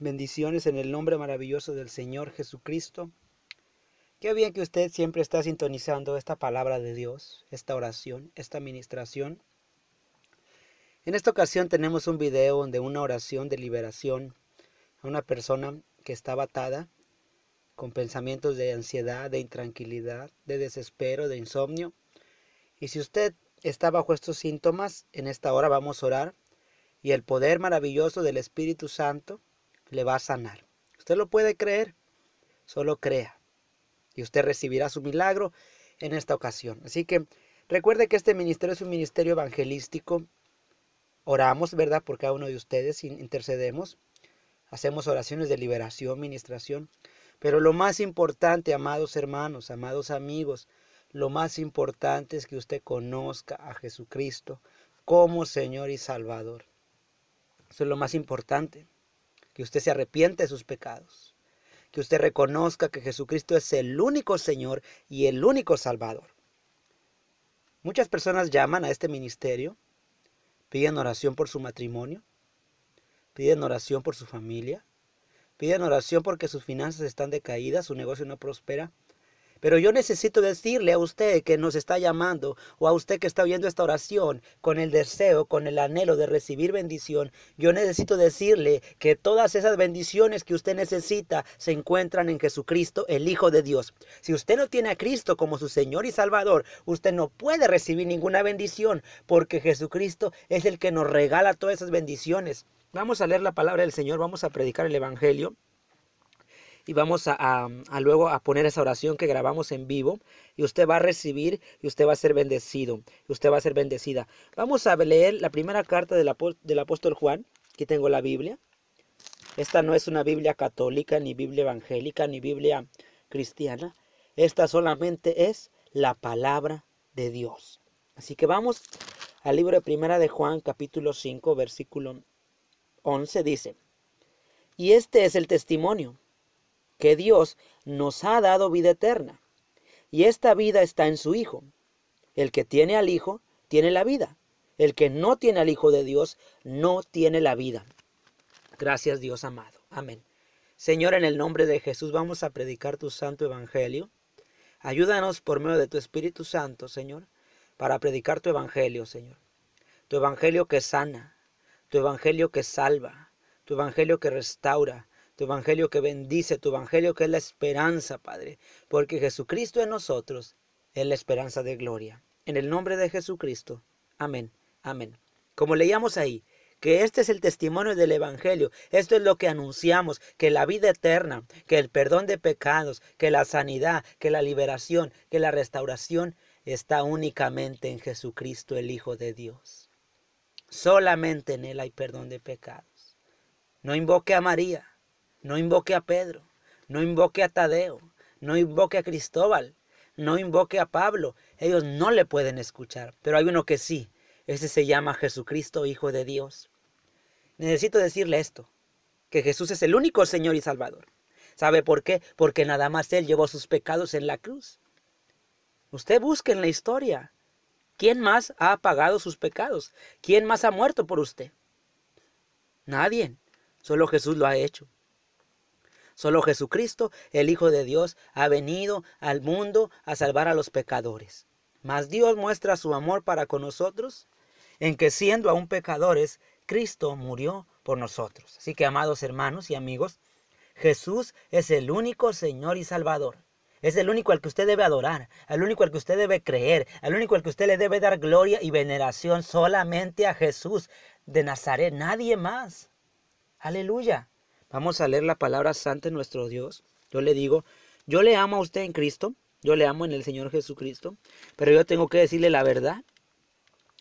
Bendiciones en el nombre maravilloso del Señor Jesucristo. Qué bien que usted siempre está sintonizando esta palabra de Dios, esta oración, esta administración. En esta ocasión tenemos un video de una oración de liberación a una persona que está atada con pensamientos de ansiedad, de intranquilidad, de desespero, de insomnio. Y si usted está bajo estos síntomas, en esta hora vamos a orar y el poder maravilloso del Espíritu Santo le va a sanar. Usted lo puede creer, solo crea. Y usted recibirá su milagro en esta ocasión. Así que recuerde que este ministerio es un ministerio evangelístico. Oramos, ¿verdad? Por cada uno de ustedes, intercedemos. Hacemos oraciones de liberación, ministración. Pero lo más importante, amados hermanos, amados amigos, lo más importante es que usted conozca a Jesucristo como Señor y Salvador. Eso es lo más importante que usted se arrepiente de sus pecados, que usted reconozca que Jesucristo es el único Señor y el único Salvador. Muchas personas llaman a este ministerio, piden oración por su matrimonio, piden oración por su familia, piden oración porque sus finanzas están decaídas, su negocio no prospera, pero yo necesito decirle a usted que nos está llamando o a usted que está oyendo esta oración con el deseo, con el anhelo de recibir bendición, yo necesito decirle que todas esas bendiciones que usted necesita se encuentran en Jesucristo, el Hijo de Dios. Si usted no tiene a Cristo como su Señor y Salvador, usted no puede recibir ninguna bendición porque Jesucristo es el que nos regala todas esas bendiciones. Vamos a leer la palabra del Señor, vamos a predicar el Evangelio y vamos a, luego a poner esa oración que grabamos en vivo y usted va a recibir y usted va a ser bendecido y usted va a ser bendecida. Vamos a leer la primera carta del, del apóstol Juan. Aquí tengo la Biblia. Esta no es una Biblia católica, ni Biblia evangélica, ni Biblia cristiana. Esta solamente es la palabra de Dios. Así que vamos al libro de Primera de Juan, capítulo 5, versículo 11, dice, y este es el testimonio que Dios nos ha dado vida eterna. Y esta vida está en su Hijo. El que tiene al Hijo tiene la vida. El que no tiene al Hijo de Dios no tiene la vida. Gracias Dios amado. Amén. Señor, en el nombre de Jesús vamos a predicar tu santo evangelio. Ayúdanos por medio de tu Espíritu Santo, Señor, para predicar tu evangelio, Señor. Tu evangelio que sana, tu evangelio que salva, tu evangelio que restaura, tu evangelio que bendice, tu evangelio que es la esperanza, Padre, porque Jesucristo en nosotros es la esperanza de gloria. En el nombre de Jesucristo. Amén. Amén. Como leíamos ahí, que este es el testimonio del Evangelio, esto es lo que anunciamos, que la vida eterna, que el perdón de pecados, que la sanidad, que la liberación, que la restauración está únicamente en Jesucristo, el Hijo de Dios. Solamente en Él hay perdón de pecados. No invoque a María, no invoque a Pedro, no invoque a Tadeo, no invoque a Cristóbal, no invoque a Pablo. Ellos no le pueden escuchar, pero hay uno que sí. Ese se llama Jesucristo, Hijo de Dios. Necesito decirle esto, que Jesús es el único Señor y Salvador. ¿Sabe por qué? Porque nada más Él llevó sus pecados en la cruz. Usted busque en la historia. ¿Quién más ha pagado sus pecados? ¿Quién más ha muerto por usted? Nadie. Solo Jesús lo ha hecho. Solo Jesucristo, el Hijo de Dios, ha venido al mundo a salvar a los pecadores. Mas Dios muestra su amor para con nosotros en que siendo aún pecadores, Cristo murió por nosotros. Así que, amados hermanos y amigos, Jesús es el único Señor y Salvador. Es el único al que usted debe adorar, al único al que usted debe creer, al único al que usted le debe dar gloria y veneración solamente a Jesús de Nazaret, nadie más. Aleluya. Vamos a leer la palabra santa de nuestro Dios. Yo le digo, yo le amo a usted en Cristo, yo le amo en el Señor Jesucristo, pero yo tengo que decirle la verdad.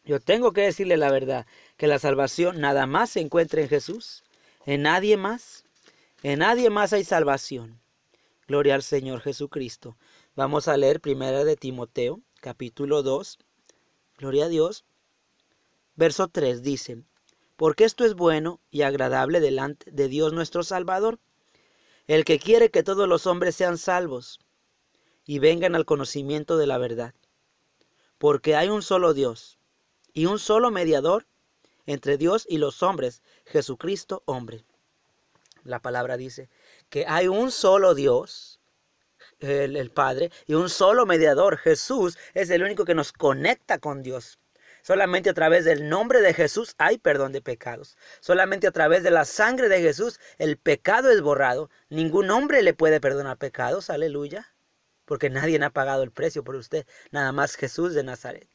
Yo tengo que decirle la verdad, que la salvación nada más se encuentra en Jesús, en nadie más. En nadie más hay salvación. Gloria al Señor Jesucristo. Vamos a leer primera de Timoteo, capítulo 2. Gloria a Dios. Verso 3 dice, porque esto es bueno y agradable delante de Dios nuestro Salvador, el que quiere que todos los hombres sean salvos y vengan al conocimiento de la verdad. Porque hay un solo Dios y un solo mediador entre Dios y los hombres, Jesucristo hombre. La palabra dice que hay un solo Dios, el, Padre, y un solo mediador. Jesús es el único que nos conecta con Dios. Solamente a través del nombre de Jesús hay perdón de pecados. Solamente a través de la sangre de Jesús el pecado es borrado. Ningún hombre le puede perdonar pecados, aleluya. Porque nadie ha pagado el precio por usted, nada más Jesús de Nazaret.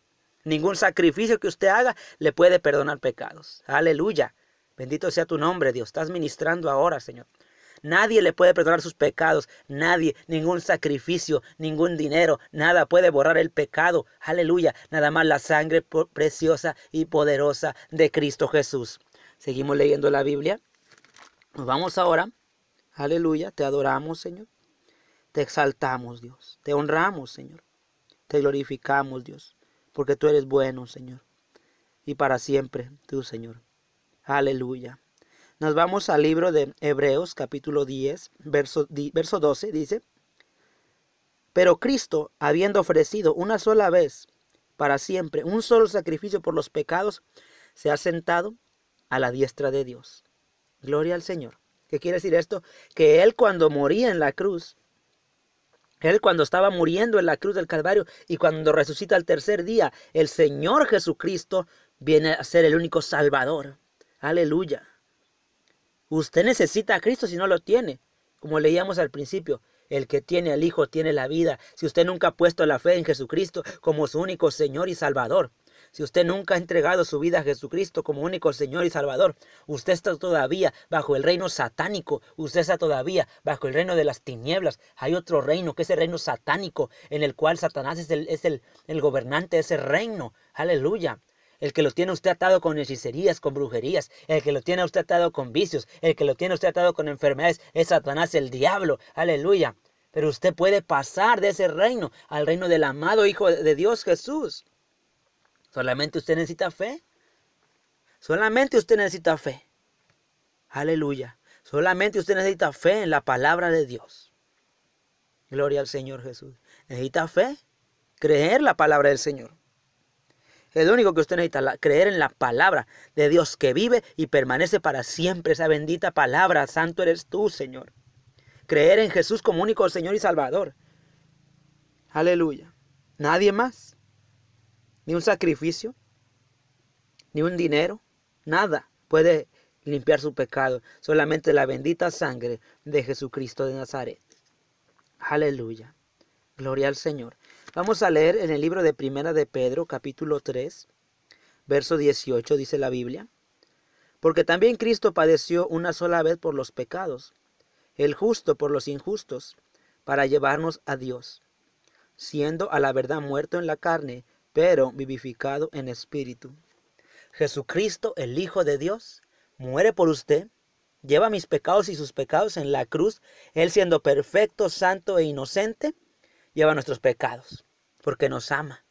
Ningún sacrificio que usted haga le puede perdonar pecados. Aleluya. Bendito sea tu nombre, Dios. Estás ministrando ahora, Señor. Nadie le puede perdonar sus pecados, nadie, ningún sacrificio, ningún dinero, nada puede borrar el pecado. Aleluya, nada más la sangre preciosa y poderosa de Cristo Jesús. Seguimos leyendo la Biblia. Nos vamos ahora. Aleluya, te adoramos, Señor. Te exaltamos, Dios. Te honramos, Señor. Te glorificamos, Dios. Porque tú eres bueno, Señor. Y para siempre, tú, Señor. Aleluya. Nos vamos al libro de Hebreos capítulo 10, verso, verso 12, dice, Pero Cristo, habiendo ofrecido una sola vez para siempre un solo sacrificio por los pecados, se ha sentado a la diestra de Dios. Gloria al Señor. ¿Qué quiere decir esto? Que Él cuando moría en la cruz, él cuando estaba muriendo en la cruz del Calvario y cuando resucita al tercer día, el Señor Jesucristo viene a ser el único Salvador. Aleluya. Usted necesita a Cristo si no lo tiene. Como leíamos al principio, el que tiene al Hijo tiene la vida. Si usted nunca ha puesto la fe en Jesucristo como su único Señor y Salvador, si usted nunca ha entregado su vida a Jesucristo como único Señor y Salvador, usted está todavía bajo el reino satánico, usted está todavía bajo el reino de las tinieblas. Hay otro reino que es el reino satánico, en el cual Satanás es el, el gobernante de ese reino. Aleluya el que lo tiene usted atado con hechicerías, con brujerías, el que lo tiene usted atado con vicios, el que lo tiene usted atado con enfermedades, es Satanás, el diablo, aleluya. Pero usted puede pasar de ese reino al reino del amado Hijo de Dios Jesús. Solamente usted necesita fe. Solamente usted necesita fe. Aleluya. Solamente usted necesita fe en la palabra de Dios. Gloria al Señor Jesús. Necesita fe. Creer la palabra del Señor. Es lo único que usted necesita, creer en la palabra de Dios que vive y permanece para siempre. Esa bendita palabra, santo eres tú, Señor. Creer en Jesús como único Señor y Salvador. Aleluya. Nadie más. Ni un sacrificio, ni un dinero, nada puede limpiar su pecado. Solamente la bendita sangre de Jesucristo de Nazaret. Aleluya. Gloria al Señor. Vamos a leer en el libro de Primera de Pedro, capítulo 3, verso 18, dice la Biblia. Porque también Cristo padeció una sola vez por los pecados, el justo por los injustos, para llevarnos a Dios, siendo a la verdad muerto en la carne, pero vivificado en espíritu. Jesucristo, el Hijo de Dios, muere por usted, lleva mis pecados y sus pecados en la cruz, Él siendo perfecto, santo e inocente, lleva nuestros pecados, porque nos ama.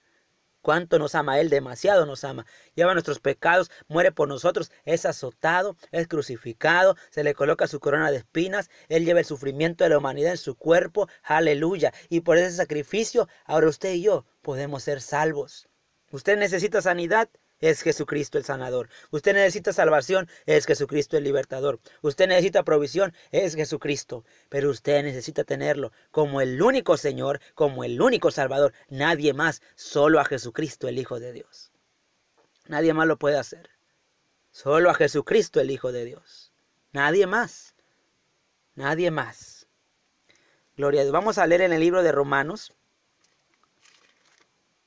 ¿Cuánto nos ama Él? Demasiado nos ama. Lleva nuestros pecados, muere por nosotros, es azotado, es crucificado, se le coloca su corona de espinas, Él lleva el sufrimiento de la humanidad en su cuerpo, aleluya. Y por ese sacrificio, ahora usted y yo podemos ser salvos. ¿Usted necesita sanidad? es Jesucristo el sanador. Usted necesita salvación, es Jesucristo el libertador. Usted necesita provisión, es Jesucristo. Pero usted necesita tenerlo como el único Señor, como el único Salvador. Nadie más, solo a Jesucristo el Hijo de Dios. Nadie más lo puede hacer. Solo a Jesucristo el Hijo de Dios. Nadie más. Nadie más. Gloria a Dios. Vamos a leer en el libro de Romanos.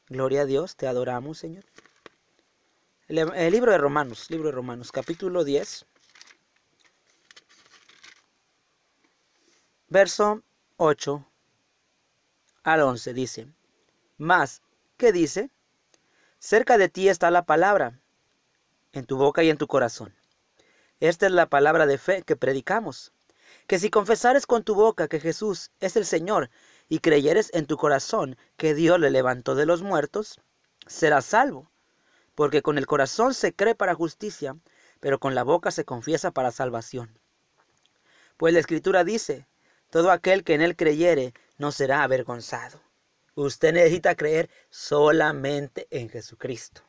Gloria a Dios, te adoramos, Señor. Em, el, libro de Romanos, libro de Romanos, capítulo 10, verso 8 al 11 dice, Más, ¿qué dice? Cerca de ti está la palabra, en tu boca y en tu corazón. Esta es la palabra de fe que predicamos, que si confesares con tu boca que Jesús es el Señor y creyeres en tu corazón que Dios le levantó de los muertos, serás salvo porque con el corazón se cree para justicia, pero con la boca se confiesa para salvación. Pues la escritura dice, todo aquel que en él creyere no será avergonzado. Usted necesita creer solamente en Jesucristo.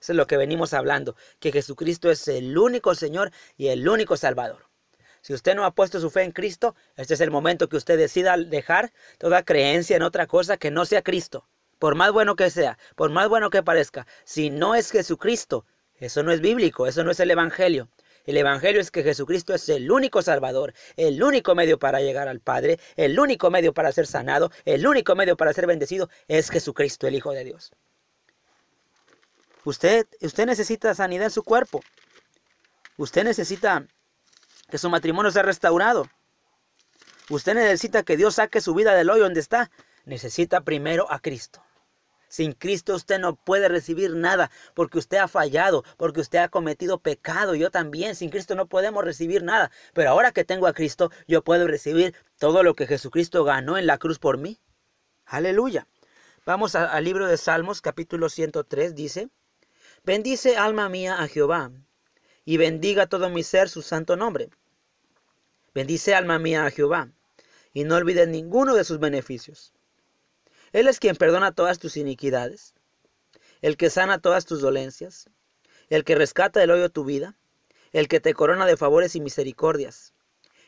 Eso es lo que venimos hablando, que Jesucristo es el único Señor y el único Salvador. Si usted no ha puesto su fe en Cristo, este es el momento que usted decida dejar toda creencia en otra cosa que no sea Cristo por más bueno que sea, por más bueno que parezca, si no es Jesucristo, eso no es bíblico, eso no es el Evangelio. El Evangelio es que Jesucristo es el único Salvador, el único medio para llegar al Padre, el único medio para ser sanado, el único medio para ser bendecido, es Jesucristo, el Hijo de Dios. Usted, usted necesita sanidad en su cuerpo. Usted necesita que su matrimonio sea restaurado. Usted necesita que Dios saque su vida del hoyo donde está. Necesita primero a Cristo. Sin Cristo usted no puede recibir nada porque usted ha fallado, porque usted ha cometido pecado. Yo también, sin Cristo no podemos recibir nada. Pero ahora que tengo a Cristo, yo puedo recibir todo lo que Jesucristo ganó en la cruz por mí. Aleluya. Vamos al libro de Salmos, capítulo 103, dice, Bendice alma mía a Jehová, y bendiga todo mi ser su santo nombre. Bendice alma mía a Jehová, y no olvide ninguno de sus beneficios. Él es quien perdona todas tus iniquidades, el que sana todas tus dolencias, el que rescata del hoyo tu vida, el que te corona de favores y misericordias,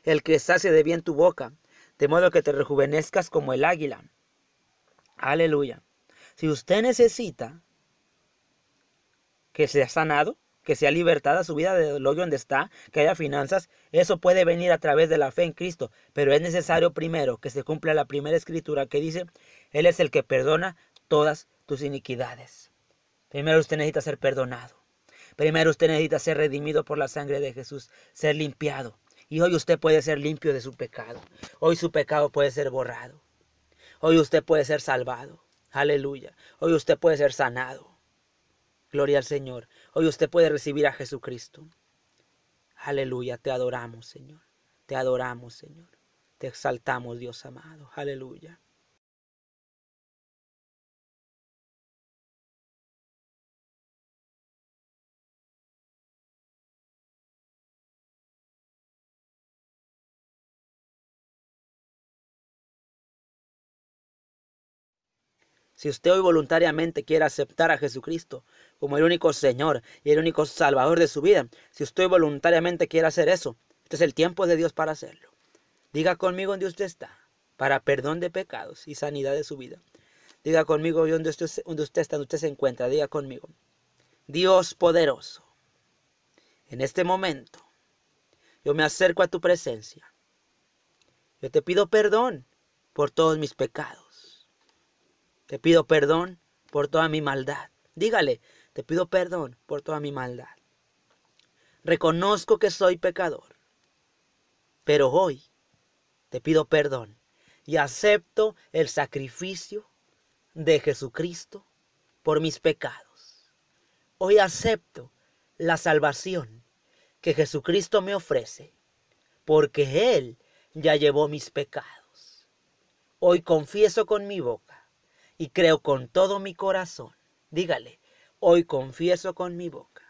el que sacia de bien tu boca, de modo que te rejuvenezcas como el águila. Aleluya. Si usted necesita que sea sanado, que sea libertada su vida del hoyo donde está, que haya finanzas. Eso puede venir a través de la fe en Cristo, pero es necesario primero que se cumpla la primera escritura que dice, Él es el que perdona todas tus iniquidades. Primero usted necesita ser perdonado. Primero usted necesita ser redimido por la sangre de Jesús, ser limpiado. Y hoy usted puede ser limpio de su pecado. Hoy su pecado puede ser borrado. Hoy usted puede ser salvado. Aleluya. Hoy usted puede ser sanado. Gloria al Señor. Hoy usted puede recibir a Jesucristo. Aleluya, te adoramos, Señor. Te adoramos, Señor. Te exaltamos, Dios amado. Aleluya. Si usted hoy voluntariamente quiere aceptar a Jesucristo como el único Señor y el único Salvador de su vida, si usted hoy voluntariamente quiere hacer eso, este es el tiempo de Dios para hacerlo. Diga conmigo donde usted está, para perdón de pecados y sanidad de su vida. Diga conmigo dónde usted, dónde usted está, dónde usted se encuentra. Diga conmigo. Dios poderoso, en este momento yo me acerco a tu presencia. Yo te pido perdón por todos mis pecados te pido perdón por toda mi maldad. Dígale, te pido perdón por toda mi maldad. Reconozco que soy pecador, pero hoy te pido perdón y acepto el sacrificio de Jesucristo por mis pecados. Hoy acepto la salvación que Jesucristo me ofrece, porque Él ya llevó mis pecados. Hoy confieso con mi boca y creo con todo mi corazón. Dígale, hoy confieso con mi boca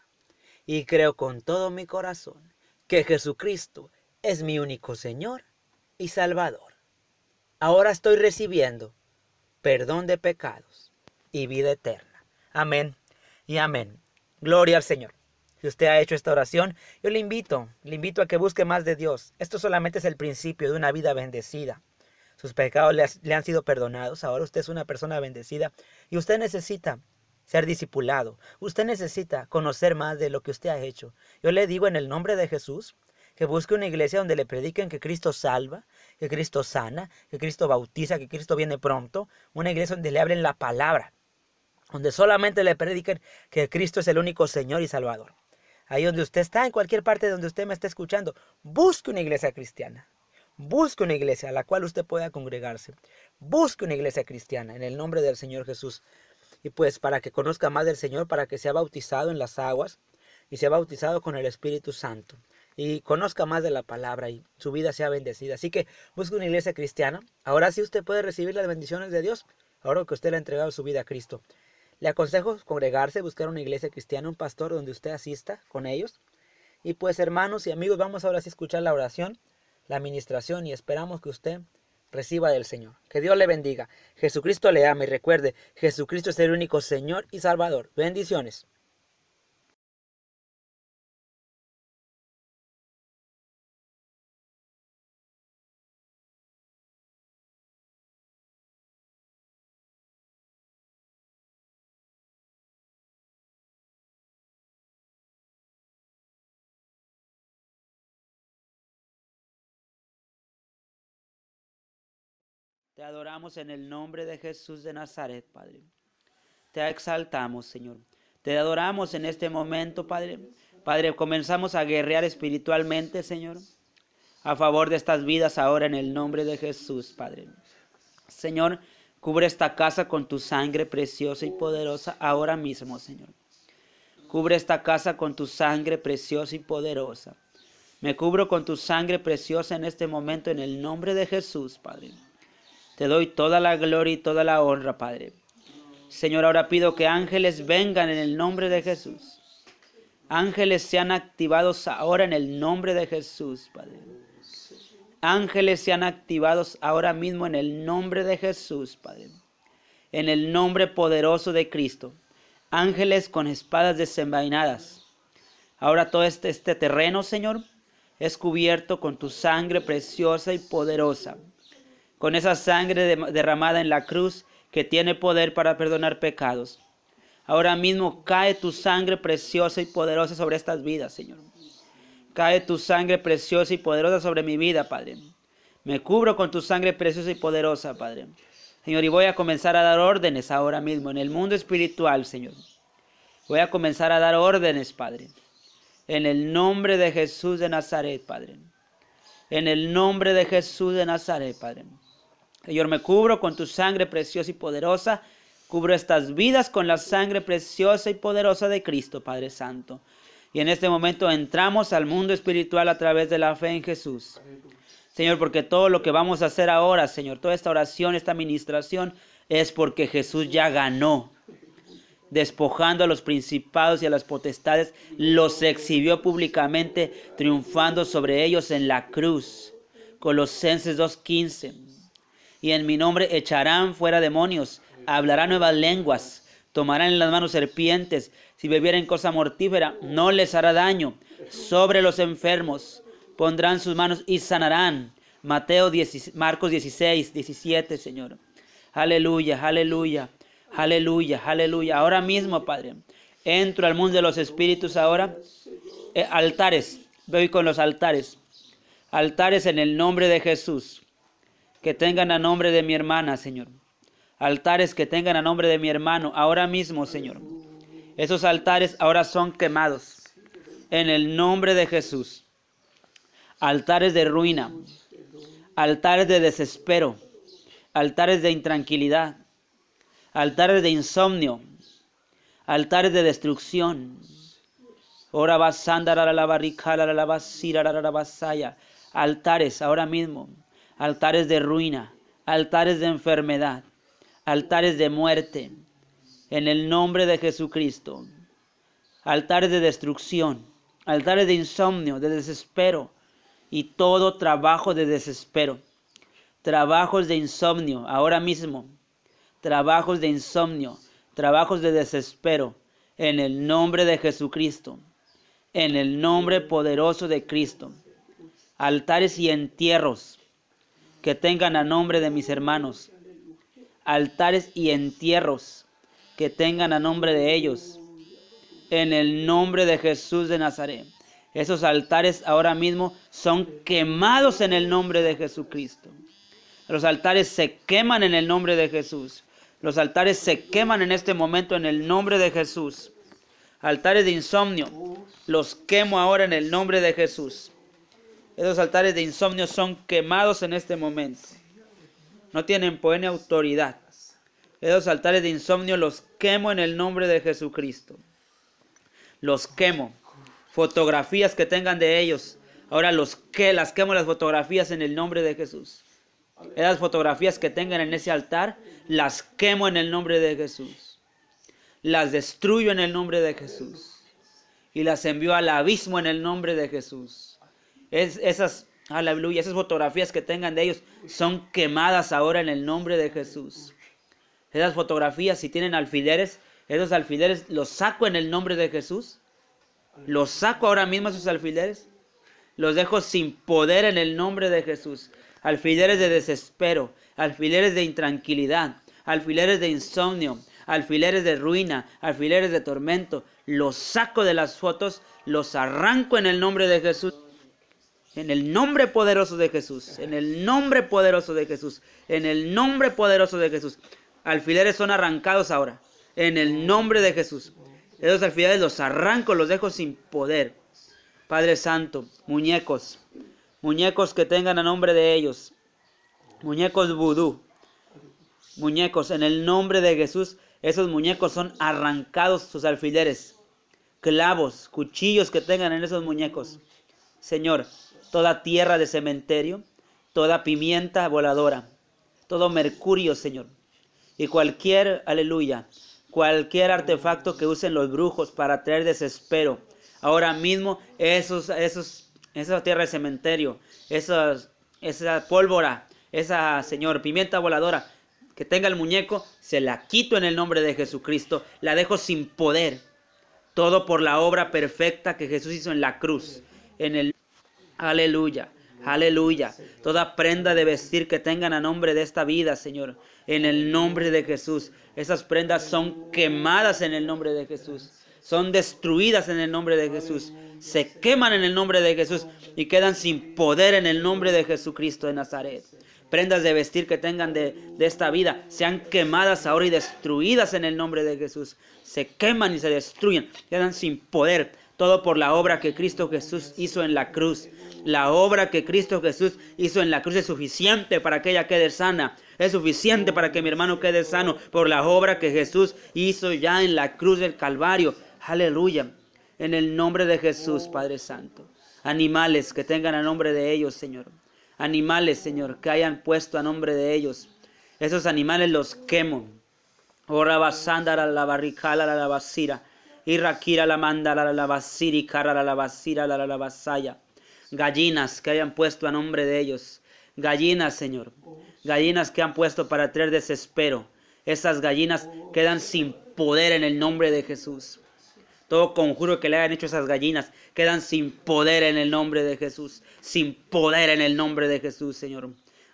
y creo con todo mi corazón que Jesucristo es mi único Señor y Salvador. Ahora estoy recibiendo perdón de pecados y vida eterna. Amén y amén. Gloria al Señor. Si usted ha hecho esta oración, yo le invito, le invito a que busque más de Dios. Esto solamente es el principio de una vida bendecida sus pecados le, han sido perdonados, ahora usted es una persona bendecida y usted necesita ser discipulado. Usted necesita conocer más de lo que usted ha hecho. Yo le digo en el nombre de Jesús que busque una iglesia donde le prediquen que Cristo salva, que Cristo sana, que Cristo bautiza, que Cristo viene pronto. Una iglesia donde le hablen la palabra, donde solamente le prediquen que Cristo es el único Señor y Salvador. Ahí donde usted está, en cualquier parte donde usted me esté escuchando, busque una iglesia cristiana. Busque una iglesia a la cual usted pueda congregarse. Busque una iglesia cristiana en el nombre del Señor Jesús. Y pues para que conozca más del Señor, para que sea bautizado en las aguas y sea bautizado con el Espíritu Santo. Y conozca más de la palabra y su vida sea bendecida. Así que busque una iglesia cristiana. Ahora sí usted puede recibir las bendiciones de Dios. Ahora que usted le ha entregado su vida a Cristo. Le aconsejo congregarse, buscar una iglesia cristiana, un pastor donde usted asista con ellos. Y pues hermanos y amigos, vamos ahora sí a escuchar la oración la administración y esperamos que usted reciba del Señor. Que Dios le bendiga. Jesucristo le ama y recuerde, Jesucristo es el único Señor y Salvador. Bendiciones. Te adoramos en el nombre de Jesús de Nazaret, Padre. Te exaltamos, Señor. Te adoramos en este momento, Padre. Padre, comenzamos a guerrear espiritualmente, Señor, a favor de estas vidas ahora en el nombre de Jesús, Padre. Señor, cubre esta casa con tu sangre preciosa y poderosa ahora mismo, Señor. Cubre esta casa con tu sangre preciosa y poderosa. Me cubro con tu sangre preciosa en este momento en el nombre de Jesús, Padre. Te doy toda la gloria y toda la honra, Padre. Señor, ahora pido que ángeles vengan en el nombre de Jesús. Ángeles sean activados ahora en el nombre de Jesús, Padre. Ángeles sean activados ahora mismo en el nombre de Jesús, Padre. En el nombre poderoso de Cristo. Ángeles con espadas desenvainadas. Ahora todo este, este terreno, Señor, es cubierto con tu sangre preciosa y poderosa con esa sangre derramada en la cruz que tiene poder para perdonar pecados. Ahora mismo cae tu sangre preciosa y poderosa sobre estas vidas, Señor. Cae tu sangre preciosa y poderosa sobre mi vida, Padre. Me cubro con tu sangre preciosa y poderosa, Padre. Señor, y voy a comenzar a dar órdenes ahora mismo en el mundo espiritual, Señor. Voy a comenzar a dar órdenes, Padre. En el nombre de Jesús de Nazaret, Padre. En el nombre de Jesús de Nazaret, Padre. Señor, me cubro con tu sangre preciosa y poderosa. Cubro estas vidas con la sangre preciosa y poderosa de Cristo, Padre Santo. Y en este momento entramos al mundo espiritual a través de la fe en Jesús. Señor, porque todo lo que vamos a hacer ahora, Señor, toda esta oración, esta ministración, es porque Jesús ya ganó. Despojando a los principados y a las potestades, los exhibió públicamente, triunfando sobre ellos en la cruz. Colosenses 2.15 y en mi nombre echarán fuera demonios, hablarán nuevas lenguas, tomarán en las manos serpientes, si bebieren cosa mortífera, no les hará daño. Sobre los enfermos pondrán sus manos y sanarán. Mateo Marcos 16, 17, Señor. Aleluya, aleluya, aleluya, aleluya. Ahora mismo, Padre, entro al mundo de los espíritus ahora. Eh, altares, voy con los altares. Altares en el nombre de Jesús que tengan a nombre de mi hermana, Señor. Altares que tengan a nombre de mi hermano, ahora mismo, Señor. Esos altares ahora son quemados. En el nombre de Jesús. Altares de ruina. Altares de desespero. Altares de intranquilidad. Altares de insomnio. Altares de destrucción. Ora vas andar a la barrica la la basira a la Altares ahora mismo altares de ruina, altares de enfermedad, altares de muerte, en el nombre de Jesucristo, altares de destrucción, altares de insomnio, de desespero y todo trabajo de desespero, trabajos de insomnio ahora mismo, trabajos de insomnio, trabajos de desespero, en el nombre de Jesucristo, en el nombre poderoso de Cristo, altares y entierros que tengan a nombre de mis hermanos. Altares y entierros que tengan a nombre de ellos. En el nombre de Jesús de Nazaret. Esos altares ahora mismo son quemados en el nombre de Jesucristo. Los altares se queman en el nombre de Jesús. Los altares se queman en este momento en el nombre de Jesús. Altares de insomnio, los quemo ahora en el nombre de Jesús. Esos altares de insomnio son quemados en este momento. No tienen poder ni autoridad. Esos altares de insomnio los quemo en el nombre de Jesucristo. Los quemo. Fotografías que tengan de ellos. Ahora los que las quemo las fotografías en el nombre de Jesús. Esas fotografías que tengan en ese altar, las quemo en el nombre de Jesús. Las destruyo en el nombre de Jesús. Y las envío al abismo en el nombre de Jesús esas, aleluya, esas fotografías que tengan de ellos son quemadas ahora en el nombre de Jesús. Esas fotografías, si tienen alfileres, esos alfileres los saco en el nombre de Jesús. Los saco ahora mismo sus alfileres. Los dejo sin poder en el nombre de Jesús. Alfileres de desespero, alfileres de intranquilidad, alfileres de insomnio, alfileres de ruina, alfileres de tormento. Los saco de las fotos, los arranco en el nombre de Jesús. En el nombre poderoso de Jesús. En el nombre poderoso de Jesús. En el nombre poderoso de Jesús. Alfileres son arrancados ahora. En el nombre de Jesús. Esos alfileres los arranco, los dejo sin poder. Padre Santo, muñecos. Muñecos que tengan a nombre de ellos. Muñecos vudú. Muñecos, en el nombre de Jesús, esos muñecos son arrancados sus alfileres. Clavos, cuchillos que tengan en esos muñecos. Señor, toda tierra de cementerio, toda pimienta voladora, todo mercurio, Señor. Y cualquier, aleluya, cualquier artefacto que usen los brujos para traer desespero. Ahora mismo, esos, esos, esa tierra de cementerio, esas, esa pólvora, esa, Señor, pimienta voladora, que tenga el muñeco, se la quito en el nombre de Jesucristo, la dejo sin poder. Todo por la obra perfecta que Jesús hizo en la cruz. En el Aleluya. Aleluya. Toda prenda de vestir que tengan a nombre de esta vida, Señor. En el nombre de Jesús. Esas prendas son quemadas en el nombre de Jesús. Son destruidas en el nombre de Jesús. Se queman en el nombre de Jesús y quedan sin poder en el nombre de Jesucristo de Nazaret. Prendas de vestir que tengan de, de esta vida sean quemadas ahora y destruidas en el nombre de Jesús. Se queman y se destruyen. Quedan sin poder todo por la obra que Cristo Jesús hizo en la cruz. La obra que Cristo Jesús hizo en la cruz es suficiente para que ella quede sana. Es suficiente para que mi hermano quede sano por la obra que Jesús hizo ya en la cruz del Calvario. Aleluya. En el nombre de Jesús, Padre Santo. Animales que tengan a nombre de ellos, Señor. Animales, Señor, que hayan puesto a nombre de ellos. Esos animales los quemo. Ora rabasándara la barricala la basira rakira la manda la la y la la la la Gallinas que hayan puesto a nombre de ellos. Gallinas, Señor. Gallinas que han puesto para traer desespero. Esas gallinas quedan sin poder en el nombre de Jesús. Todo conjuro que le hayan hecho esas gallinas quedan sin poder en el nombre de Jesús. Sin poder en el nombre de Jesús, Señor.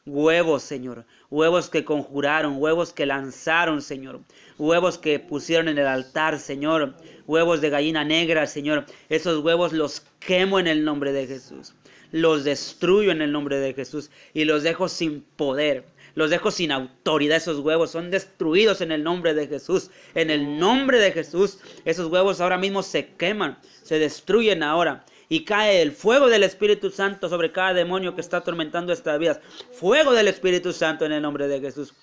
Huevos, Señor. Huevos que conjuraron, huevos que lanzaron, Señor. Huevos que pusieron en el altar, Señor. Huevos de gallina negra, Señor. Esos huevos los quemo en el nombre de Jesús. Los destruyo en el nombre de Jesús. Y los dejo sin poder. Los dejo sin autoridad. Esos huevos son destruidos en el nombre de Jesús. En el nombre de Jesús. Esos huevos ahora mismo se queman. Se destruyen ahora y cae el fuego del Espíritu Santo sobre cada demonio que está atormentando estas vidas. Fuego del Espíritu Santo en el nombre de Jesús.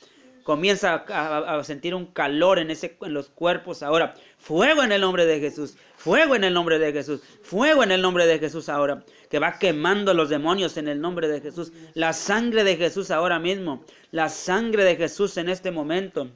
Comienza a, sentir un calor en, ese, en los cuerpos ahora. Fuego en el nombre de Jesús. Fuego en el nombre de Jesús. Fuego en el nombre de Jesús ahora. Que va quemando los demonios en el nombre de Jesús. La sangre de Jesús ahora mismo. La sangre de Jesús en este momento.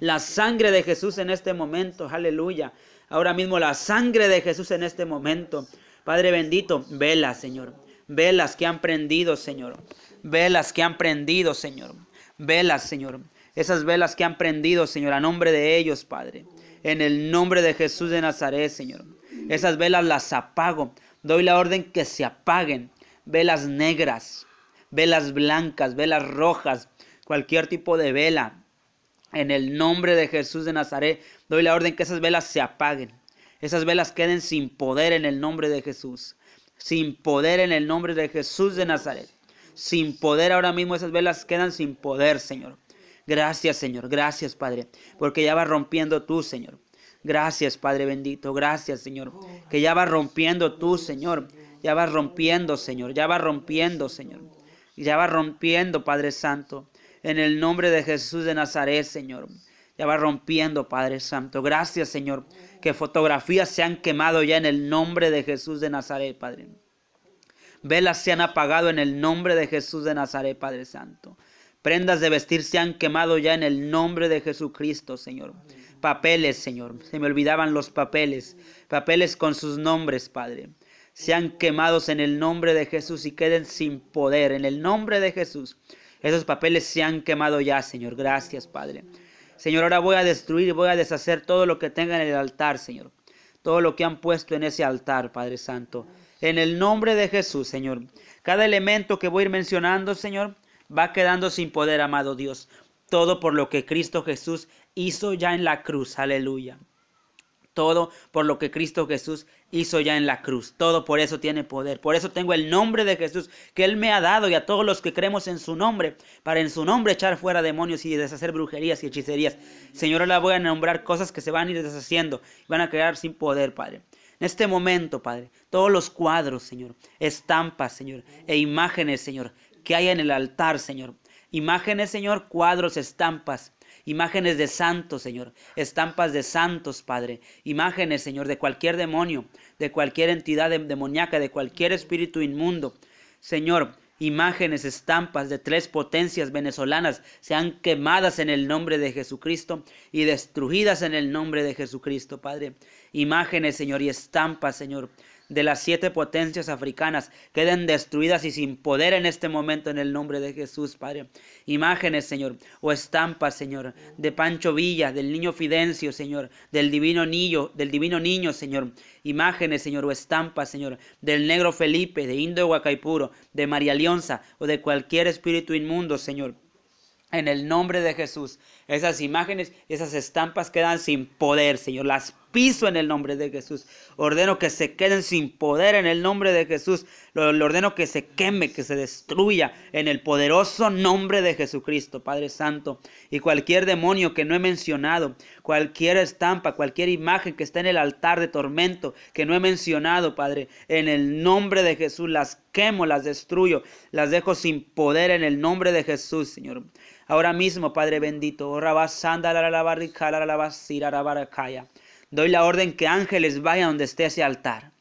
La sangre de Jesús en este momento. Aleluya. Ahora mismo la sangre de Jesús en este momento. Padre bendito, velas, Señor. Velas que han prendido, Señor. Velas que han prendido, Señor. Velas, Señor. Esas velas que han prendido, Señor, a nombre de ellos, Padre. En el nombre de Jesús de Nazaret, Señor. Esas velas las apago. Doy la orden que se apaguen. Velas negras, velas blancas, velas rojas, cualquier tipo de vela. En el nombre de Jesús de Nazaret, doy la orden que esas velas se apaguen. Esas velas queden sin poder en el nombre de Jesús. Sin poder en el nombre de Jesús de Nazaret. Sin poder ahora mismo esas velas quedan sin poder, Señor. Gracias, Señor. Gracias, Padre. Porque ya va rompiendo tú, Señor. Gracias, Padre bendito. Gracias, Señor. Que ya va rompiendo tú, Señor. Ya va rompiendo, Señor. Ya va rompiendo, Señor. Ya va rompiendo, Padre Santo. En el nombre de Jesús de Nazaret, Señor va rompiendo, Padre Santo. Gracias, Señor, que fotografías se han quemado ya en el nombre de Jesús de Nazaret, Padre. Velas se han apagado en el nombre de Jesús de Nazaret, Padre Santo. Prendas de vestir se han quemado ya en el nombre de Jesucristo, Señor. Papeles, Señor. Se me olvidaban los papeles. Papeles con sus nombres, Padre. Sean quemados en el nombre de Jesús y queden sin poder. En el nombre de Jesús. Esos papeles se han quemado ya, Señor. Gracias, Padre. Señor, ahora voy a destruir y voy a deshacer todo lo que tenga en el altar, Señor. Todo lo que han puesto en ese altar, Padre Santo. En el nombre de Jesús, Señor. Cada elemento que voy a ir mencionando, Señor, va quedando sin poder, amado Dios. Todo por lo que Cristo Jesús hizo ya en la cruz. Aleluya. Todo por lo que Cristo Jesús hizo ya en la cruz. Todo por eso tiene poder. Por eso tengo el nombre de Jesús que Él me ha dado y a todos los que creemos en su nombre, para en su nombre echar fuera demonios y deshacer brujerías y hechicerías. Señor, la voy a nombrar cosas que se van a ir deshaciendo y van a quedar sin poder, Padre. En este momento, Padre, todos los cuadros, Señor, estampas, Señor, e imágenes, Señor, que hay en el altar, Señor. Imágenes, Señor, cuadros, estampas imágenes de santos, Señor, estampas de santos, Padre, imágenes, Señor, de cualquier demonio, de cualquier entidad demoníaca, de cualquier espíritu inmundo. Señor, imágenes, estampas de tres potencias venezolanas sean quemadas en el nombre de Jesucristo y destruidas en el nombre de Jesucristo, Padre. Imágenes, Señor, y estampas, Señor, de las siete potencias africanas queden destruidas y sin poder en este momento en el nombre de Jesús, Padre. Imágenes, Señor, o estampas, Señor, de Pancho Villa, del niño Fidencio, Señor, del divino niño, del divino niño, Señor. Imágenes, Señor, o estampas, Señor, del negro Felipe, de Indo de Huacaipuro, de María Leonza o de cualquier espíritu inmundo, Señor. En el nombre de Jesús, esas imágenes, esas estampas quedan sin poder, Señor. Las piso en el nombre de Jesús. Ordeno que se queden sin poder en el nombre de Jesús. Lo, ordeno que se queme, que se destruya en el poderoso nombre de Jesucristo, Padre Santo. Y cualquier demonio que no he mencionado, cualquier estampa, cualquier imagen que está en el altar de tormento que no he mencionado, Padre, en el nombre de Jesús las quemo, las destruyo, las dejo sin poder en el nombre de Jesús, Señor. Ahora mismo, Padre bendito, doy la orden que ángeles vayan donde esté ese altar.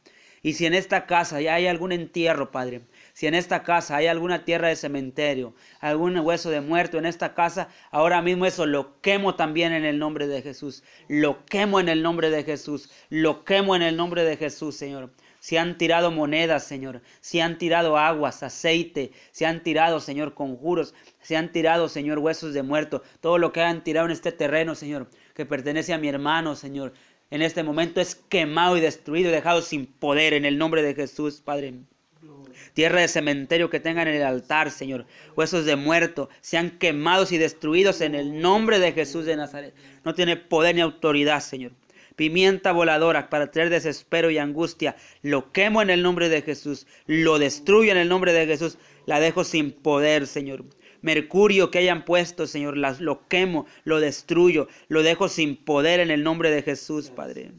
Y si en esta casa ya hay algún entierro, Padre, si en esta casa hay alguna tierra de cementerio, algún hueso de muerto en esta casa, ahora mismo eso lo quemo también en el nombre de Jesús. Lo quemo en el nombre de Jesús. Lo quemo en el nombre de Jesús, Señor se han tirado monedas, Señor, se han tirado aguas, aceite, se han tirado, Señor, conjuros, se han tirado, Señor, huesos de muerto, todo lo que han tirado en este terreno, Señor, que pertenece a mi hermano, Señor, en este momento es quemado y destruido y dejado sin poder en el nombre de Jesús, Padre. Tierra de cementerio que tengan en el altar, Señor. Huesos de muerto sean quemados y destruidos en el nombre de Jesús de Nazaret. No tiene poder ni autoridad, Señor pimienta voladora para traer desespero y angustia. Lo quemo en el nombre de Jesús, lo destruyo en el nombre de Jesús, la dejo sin poder, Señor. Mercurio que hayan puesto, Señor, las, lo quemo, lo destruyo, lo dejo sin poder en el nombre de Jesús, Padre.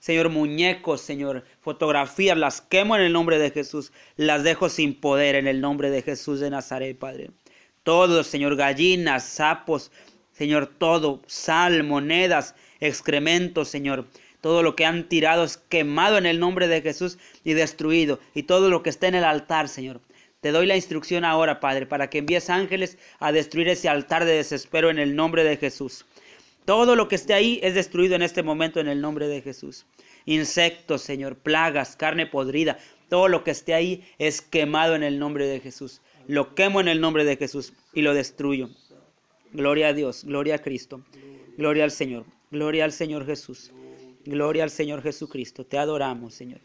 Señor, muñecos, Señor, fotografías, las quemo en el nombre de Jesús, las dejo sin poder en el nombre de Jesús de Nazaret, Padre. Todo, Señor, gallinas, sapos, Señor, todo, sal, monedas, excremento, Señor. Todo lo que han tirado es quemado en el nombre de Jesús y destruido. Y todo lo que está en el altar, Señor. Te doy la instrucción ahora, Padre, para que envíes ángeles a destruir ese altar de desespero en el nombre de Jesús. Todo lo que esté ahí es destruido en este momento en el nombre de Jesús. Insectos, Señor, plagas, carne podrida, todo lo que esté ahí es quemado en el nombre de Jesús. Lo quemo en el nombre de Jesús y lo destruyo. Gloria a Dios, gloria a Cristo, gloria al Señor. Gloria al Señor Jesús. Gloria al Señor Jesucristo. Te adoramos, Señor.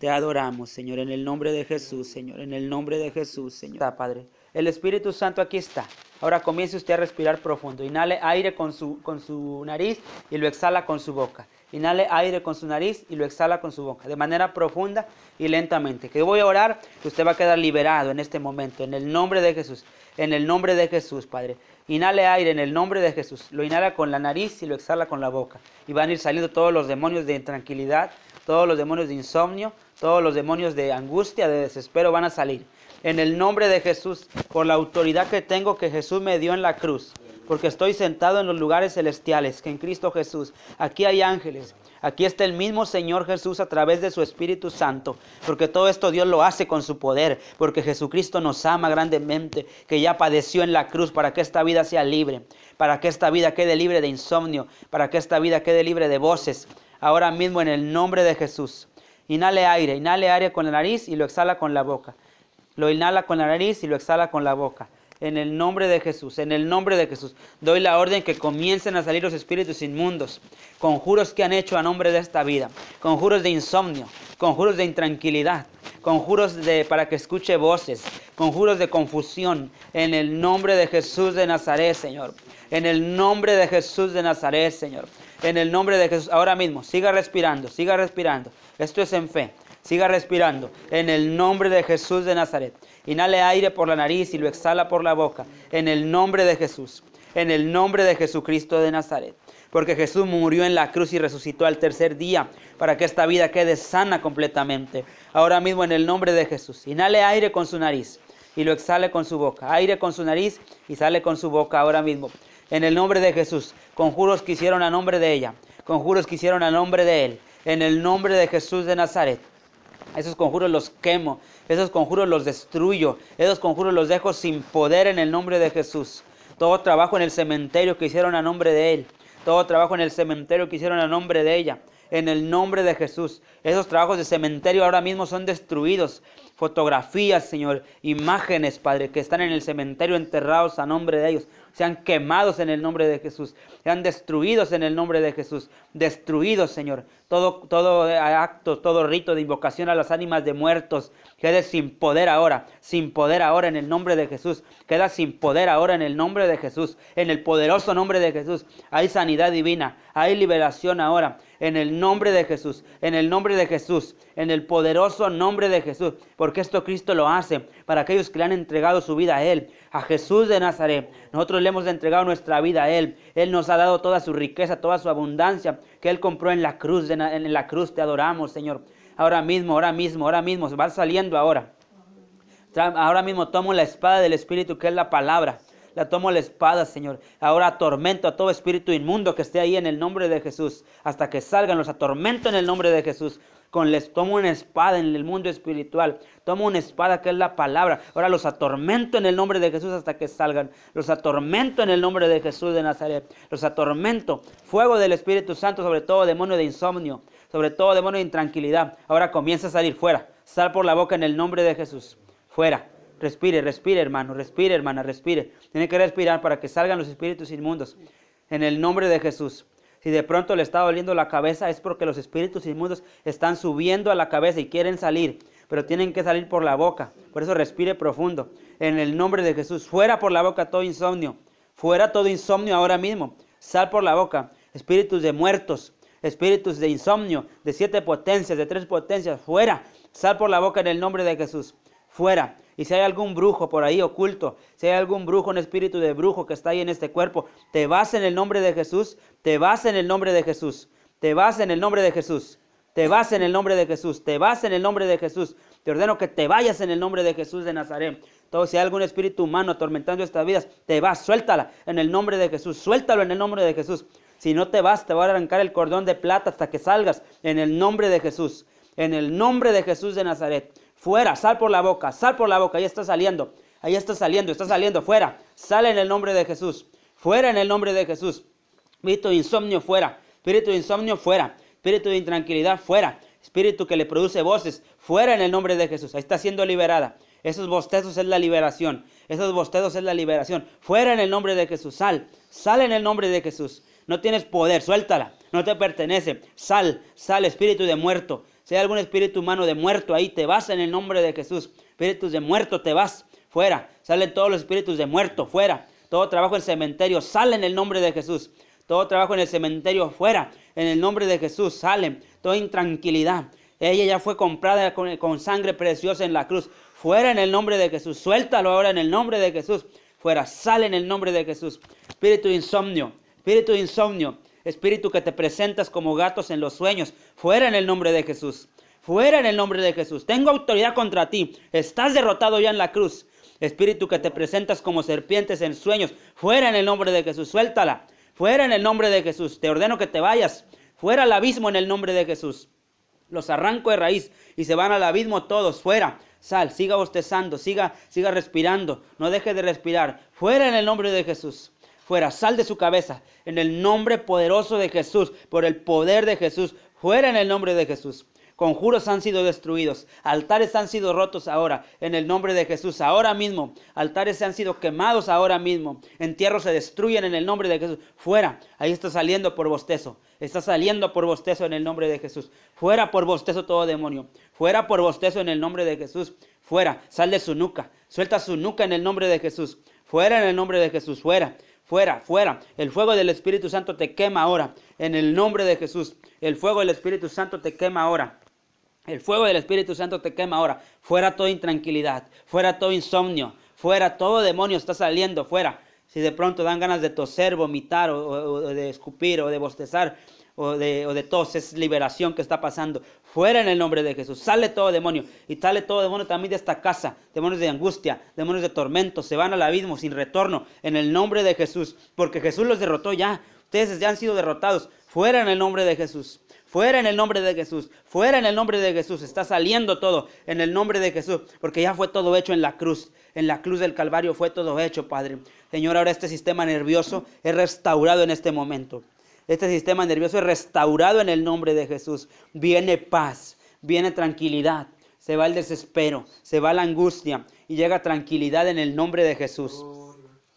Te adoramos, Señor, en el nombre de Jesús, Señor, en el nombre de Jesús, Señor. Padre. El Espíritu Santo aquí está. Ahora comience usted a respirar profundo. Inhale aire con su, con su nariz y lo exhala con su boca. Inhale aire con su nariz y lo exhala con su boca, de manera profunda y lentamente. Que voy a orar, que usted va a quedar liberado en este momento, en el nombre de Jesús, en el nombre de Jesús, Padre inhale aire en el nombre de Jesús. Lo inhala con la nariz y lo exhala con la boca. Y van a ir saliendo todos los demonios de intranquilidad, todos los demonios de insomnio, todos los demonios de angustia, de desespero van a salir. En el nombre de Jesús, por la autoridad que tengo que Jesús me dio en la cruz porque estoy sentado en los lugares celestiales, que en Cristo Jesús. Aquí hay ángeles, aquí está el mismo Señor Jesús a través de su Espíritu Santo, porque todo esto Dios lo hace con su poder, porque Jesucristo nos ama grandemente, que ya padeció en la cruz para que esta vida sea libre, para que esta vida quede libre de insomnio, para que esta vida quede libre de voces. Ahora mismo en el nombre de Jesús. Inhale aire, inhale aire con la nariz y lo exhala con la boca. Lo inhala con la nariz y lo exhala con la boca en el nombre de Jesús, en el nombre de Jesús. Doy la orden que comiencen a salir los espíritus inmundos, conjuros que han hecho a nombre de esta vida, conjuros de insomnio, conjuros de intranquilidad, conjuros de para que escuche voces, conjuros de confusión, en el nombre de Jesús de Nazaret, Señor. En el nombre de Jesús de Nazaret, Señor. En el nombre de Jesús, ahora mismo, siga respirando, siga respirando. Esto es en fe. Siga respirando. En el nombre de Jesús de Nazaret. Inhale aire por la nariz y lo exhala por la boca. En el nombre de Jesús. En el nombre de Jesucristo de Nazaret. Porque Jesús murió en la cruz y resucitó al tercer día para que esta vida quede sana completamente. Ahora mismo en el nombre de Jesús. Inhale aire con su nariz y lo exhale con su boca. Aire con su nariz y sale con su boca ahora mismo. En el nombre de Jesús. Conjuros que hicieron a nombre de ella. Conjuros que hicieron a nombre de él. En el nombre de Jesús de Nazaret. Esos conjuros los quemo, esos conjuros los destruyo, esos conjuros los dejo sin poder en el nombre de Jesús. Todo trabajo en el cementerio que hicieron a nombre de Él, todo trabajo en el cementerio que hicieron a nombre de ella, en el nombre de Jesús. Esos trabajos de cementerio ahora mismo son destruidos fotografías, Señor, imágenes, Padre, que están en el cementerio enterrados a nombre de ellos, sean quemados en el nombre de Jesús, sean destruidos en el nombre de Jesús, destruidos, Señor. Todo, todo acto, todo rito de invocación a las ánimas de muertos, Queda sin poder ahora, sin poder ahora en el nombre de Jesús. Queda sin poder ahora en el nombre de Jesús, en el poderoso nombre de Jesús. Hay sanidad divina, hay liberación ahora, en el nombre de Jesús, en el nombre de Jesús, en el poderoso nombre de Jesús. Porque esto Cristo lo hace para aquellos que le han entregado su vida a Él, a Jesús de Nazaret. Nosotros le hemos entregado nuestra vida a Él. Él nos ha dado toda su riqueza, toda su abundancia que Él compró en la cruz. En la cruz te adoramos, Señor ahora mismo, ahora mismo, ahora mismo, va saliendo ahora. Ahora mismo tomo la espada del Espíritu, que es la palabra. La tomo la espada, Señor. Ahora atormento a todo espíritu inmundo que esté ahí en el nombre de Jesús. Hasta que salgan, los atormento en el nombre de Jesús. Con les tomo una espada en el mundo espiritual. Tomo una espada que es la palabra. Ahora los atormento en el nombre de Jesús hasta que salgan. Los atormento en el nombre de Jesús de Nazaret. Los atormento. Fuego del Espíritu Santo sobre todo demonio de insomnio sobre todo demonio de intranquilidad. Ahora comienza a salir fuera. Sal por la boca en el nombre de Jesús. Fuera. Respire, respire, hermano, respire, hermana, respire. Tiene que respirar para que salgan los espíritus inmundos. En el nombre de Jesús. Si de pronto le está doliendo la cabeza es porque los espíritus inmundos están subiendo a la cabeza y quieren salir, pero tienen que salir por la boca. Por eso respire profundo. En el nombre de Jesús, fuera por la boca todo insomnio. Fuera todo insomnio ahora mismo. Sal por la boca. Espíritus de muertos, espíritus de insomnio, de siete potencias, de tres potencias, fuera. Sal por la boca en el nombre de Jesús, fuera. Y si hay algún brujo por ahí oculto, si hay algún brujo, un espíritu de brujo que está ahí en este cuerpo, te vas en el nombre de Jesús, te vas en el nombre de Jesús, te vas en el nombre de Jesús, te vas en el nombre de Jesús, te vas en el nombre de Jesús. Te ordeno que te vayas en el nombre de Jesús de Nazaret. todo si hay algún espíritu humano atormentando estas vidas, te vas, suéltala en el nombre de Jesús, suéltalo en el nombre de Jesús. Si no te vas, te va a arrancar el cordón de plata hasta que salgas. En el nombre de Jesús. En el nombre de Jesús de Nazaret. Fuera, sal por la boca, sal por la boca. Ahí está saliendo. Ahí está saliendo, está saliendo. Fuera. Sale en el nombre de Jesús. Fuera en el nombre de Jesús. Espíritu de insomnio fuera. Espíritu de insomnio fuera. Espíritu de intranquilidad fuera. Espíritu que le produce voces fuera en el nombre de Jesús. Ahí está siendo liberada. Esos bostezos es la liberación. Esos bostezos es la liberación. Fuera en el nombre de Jesús. Sal. Sal en el nombre de Jesús no tienes poder, suéltala, no te pertenece. Sal, sal espíritu de muerto. Si hay algún espíritu humano de muerto ahí, te vas en el nombre de Jesús. Espíritus de muerto, te vas fuera. Salen todos los espíritus de muerto, fuera. Todo trabajo en el cementerio, sale en el nombre de Jesús. Todo trabajo en el cementerio, fuera. En el nombre de Jesús, salen. Toda intranquilidad. Ella ya fue comprada con, sangre preciosa en la cruz. Fuera en el nombre de Jesús. Suéltalo ahora en el nombre de Jesús. Fuera, sale en el nombre de Jesús. Espíritu insomnio espíritu de insomnio, espíritu que te presentas como gatos en los sueños, fuera en el nombre de Jesús, fuera en el nombre de Jesús. Tengo autoridad contra ti, estás derrotado ya en la cruz. Espíritu que te presentas como serpientes en sueños, fuera en el nombre de Jesús, suéltala, fuera en el nombre de Jesús, te ordeno que te vayas, fuera al abismo en el nombre de Jesús. Los arranco de raíz y se van al abismo todos, fuera. Sal, siga bostezando, siga, siga respirando, no deje de respirar, fuera en el nombre de Jesús fuera, sal de su cabeza, en el nombre poderoso de Jesús, por el poder de Jesús, fuera en el nombre de Jesús. Conjuros han sido destruidos, altares han sido rotos ahora, en el nombre de Jesús, ahora mismo. Altares se han sido quemados ahora mismo, entierros se destruyen en el nombre de Jesús. Fuera, ahí está saliendo por bostezo, está saliendo por bostezo en el nombre de Jesús. Fuera por bostezo todo demonio, fuera por bostezo en el nombre de Jesús. Fuera, sal de su nuca, suelta su nuca en el nombre de Jesús. Fuera en el nombre de Jesús, fuera fuera, fuera. El fuego del Espíritu Santo te quema ahora. En el nombre de Jesús, el fuego del Espíritu Santo te quema ahora. El fuego del Espíritu Santo te quema ahora. Fuera toda intranquilidad, fuera todo insomnio, fuera todo demonio está saliendo, fuera. Si de pronto dan ganas de toser, vomitar o, de escupir o de bostezar, o de, o de tos, es liberación que está pasando. Fuera en el nombre de Jesús. Sale todo demonio. Y sale todo demonio también de esta casa. Demonios de angustia, demonios de tormento. Se van al abismo sin retorno. En el nombre de Jesús. Porque Jesús los derrotó ya. Ustedes ya han sido derrotados. Fuera en el nombre de Jesús. Fuera en el nombre de Jesús. Fuera en el nombre de Jesús. Está saliendo todo en el nombre de Jesús. Porque ya fue todo hecho en la cruz. En la cruz del Calvario fue todo hecho, Padre. Señor, ahora este sistema nervioso es restaurado en este momento. Este sistema nervioso es restaurado en el nombre de Jesús. Viene paz, viene tranquilidad, se va el desespero, se va la angustia y llega tranquilidad en el nombre de Jesús.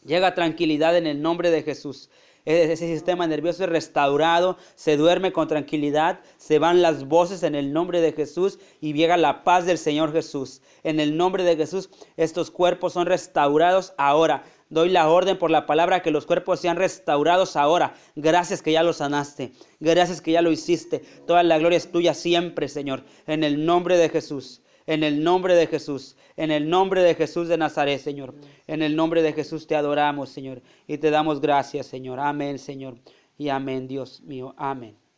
Llega tranquilidad en el nombre de Jesús. E-, e-, ese sistema nervioso es restaurado, se duerme con tranquilidad, se van las voces en el nombre de Jesús y llega la paz del Señor Jesús. En el nombre de Jesús, estos cuerpos son restaurados ahora. Doy la orden por la palabra que los cuerpos sean restaurados ahora. Gracias que ya lo sanaste. Gracias que ya lo hiciste. Toda la gloria es tuya siempre, Señor. En el nombre de Jesús. En el nombre de Jesús. En el nombre de Jesús de Nazaret, Señor. En el nombre de Jesús te adoramos, Señor. Y te damos gracias, Señor. Amén, Señor. Y amén, Dios mío. Amén.